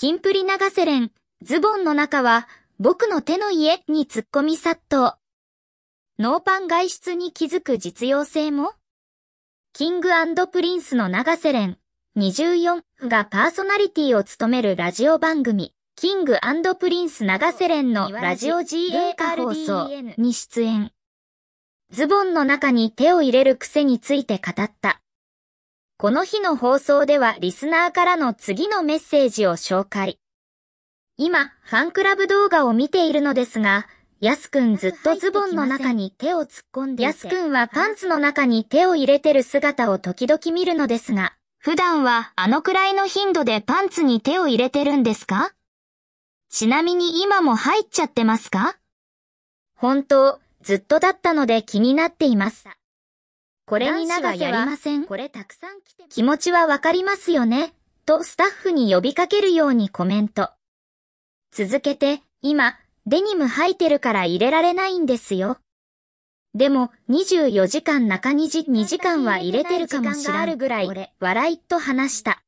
キンプリ長瀬連、ズボンの中は、僕の手の家に突っ込み殺到。ノーパン外出に気づく実用性もキングプリンスの長瀬廉24がパーソナリティを務めるラジオ番組、キングプリンス長瀬ンのラジオ GA 化放送に出演。ズボンの中に手を入れる癖について語った。この日の放送ではリスナーからの次のメッセージを紹介。今、ファンクラブ動画を見ているのですが、やすくんずっとズボンの中に手を突っ込んでやすくんはパンツの中に手を入れてる姿を時々見るのですが、普段はあのくらいの頻度でパンツに手を入れてるんですかちなみに今も入っちゃってますか本当、ずっとだったので気になっています。これに長瀬は、これたくさん来て気持ちはわかりますよね、とスタッフに呼びかけるようにコメント。続けて、今、デニム履いてるから入れられないんですよ。でも、24時間中2 2時間は入れてるかもしれないぐらい、笑いと話した。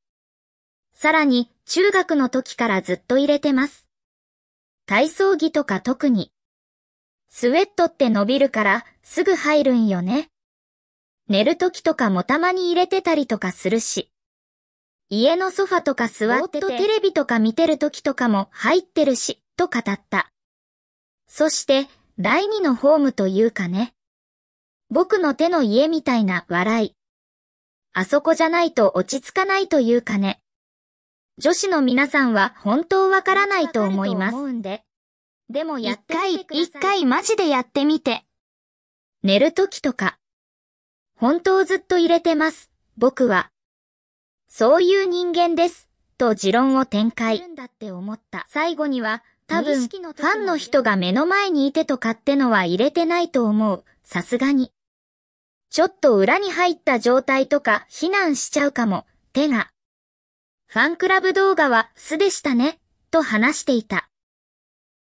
さらに、中学の時からずっと入れてます。体操着とか特に。スウェットって伸びるから、すぐ入るんよね。寝る時とかもたまに入れてたりとかするし。家のソファとか座ってテレビとか見てる時とかも入ってるし、と語った。そして、第二のホームというかね。僕の手の家みたいな笑い。あそこじゃないと落ち着かないというかね。女子の皆さんは本当わからないと思います。でもやって一回、一回マジでやってみて。寝る時とか、本当ずっと入れてます、僕は。そういう人間です、と持論を展開。だって思った。最後には、多分、ファンの人が目の前にいてとかってのは入れてないと思う、さすがに。ちょっと裏に入った状態とか避難しちゃうかも、手が。ファンクラブ動画は素でしたね、と話していた。